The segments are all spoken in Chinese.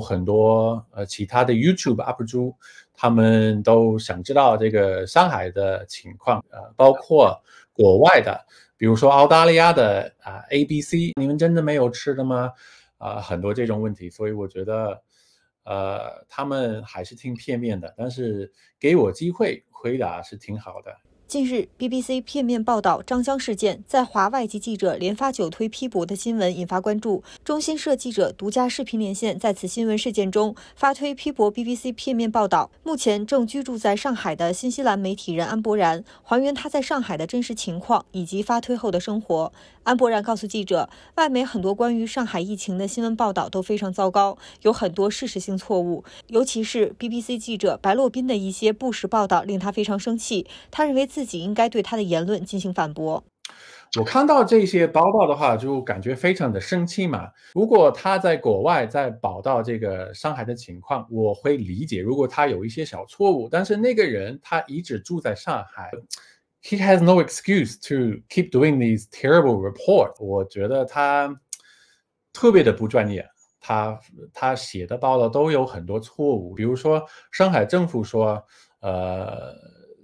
很多呃，其他的 YouTube up 主他们都想知道这个上海的情况，呃，包括国外的，比如说澳大利亚的啊，ABC，你们真的没有吃的吗？啊，很多这种问题，所以我觉得，呃，他们还是挺片面的，但是给我机会回答是挺好的。近日，BBC 片面报道张江事件，在华外籍记者连发九推批驳的新闻引发关注。中新社记者独家视频连线，在此新闻事件中发推批驳 BBC 片面报道。目前正居住在上海的新西兰媒体人安博然，还原他在上海的真实情况以及发推后的生活。安博然告诉记者，外媒很多关于上海疫情的新闻报道都非常糟糕，有很多事实性错误，尤其是 BBC 记者白洛宾的一些不实报道令他非常生气。他认为自自己应该对他的言论进行反驳。我看到这些报道的话，就感觉非常的生气嘛。如果他在国外在报道这个上海的情况，我会理解。如果他有一些小错误，但是那个人他一直住在上海，He has no excuse to keep doing these terrible report。我觉得他特别的不专业，他他写的报道都有很多错误。比如说上海政府说，呃，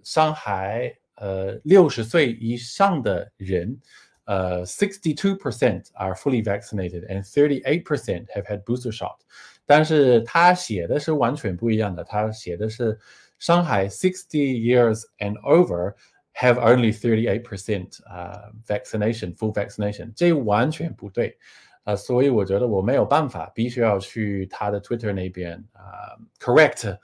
上海。呃，六十岁以上的人，呃，sixty-two percent are fully vaccinated and thirty eight percent have had booster shot。但是他写的是完全不一样的，他写的是上海 sixty years and over have only thirty eight percent 啊 vaccination full vaccination，这完全不对啊，所以我觉得我没有办法，必须要去他的 Twitter 那边啊 correct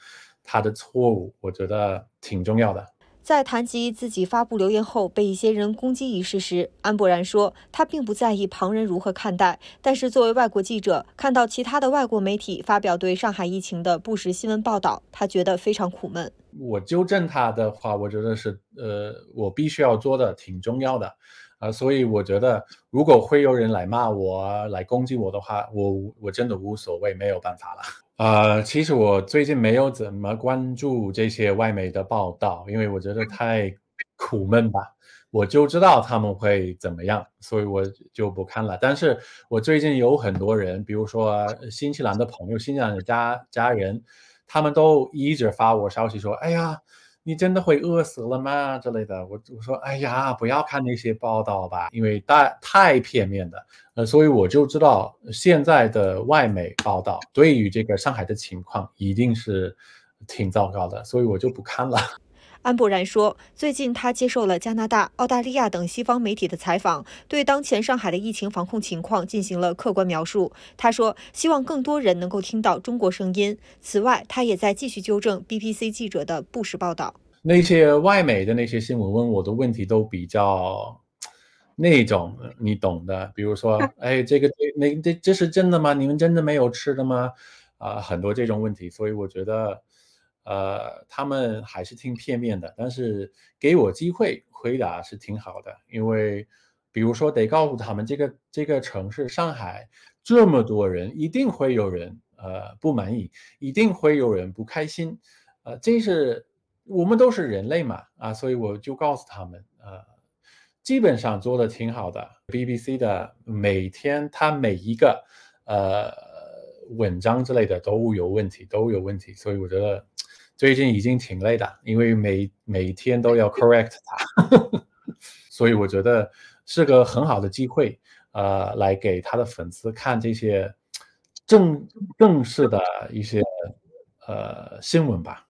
他的错误，我觉得挺重要的。在谈及自己发布留言后被一些人攻击一事时，安伯然说：“他并不在意旁人如何看待，但是作为外国记者，看到其他的外国媒体发表对上海疫情的不实新闻报道，他觉得非常苦闷。我纠正他的话，我觉得是，呃，我必须要做的，挺重要的，啊，所以我觉得，如果会有人来骂我、来攻击我的话，我我真的无所谓，没有办法了。”呃，其实我最近没有怎么关注这些外媒的报道，因为我觉得太苦闷吧。我就知道他们会怎么样，所以我就不看了。但是我最近有很多人，比如说新西兰的朋友、新西兰家家人，他们都一直发我消息说：“哎呀。”你真的会饿死了吗？之类的，我我说，哎呀，不要看那些报道吧，因为大太片面的，呃，所以我就知道现在的外媒报道对于这个上海的情况一定是挺糟糕的，所以我就不看了。安伯然说，最近他接受了加拿大、澳大利亚等西方媒体的采访，对当前上海的疫情防控情况进行了客观描述。他说，希望更多人能够听到中国声音。此外，他也在继续纠正 BBC 记者的不实报道。那些外媒的那些新闻问我的问题都比较那种，你懂的，比如说，哎，这个那这这是真的吗？你们真的没有吃的吗？啊，很多这种问题，所以我觉得。呃，他们还是挺片面的，但是给我机会回答是挺好的，因为比如说得告诉他们，这个这个城市上海这么多人，一定会有人呃不满意，一定会有人不开心，呃，这是我们都是人类嘛啊，所以我就告诉他们，呃，基本上做的挺好的，BBC 的每天他每一个呃文章之类的都有问题，都有问题，所以我觉得。最近已经挺累的，因为每每天都要 correct 他，所以我觉得是个很好的机会，呃，来给他的粉丝看这些正正式的一些呃新闻吧。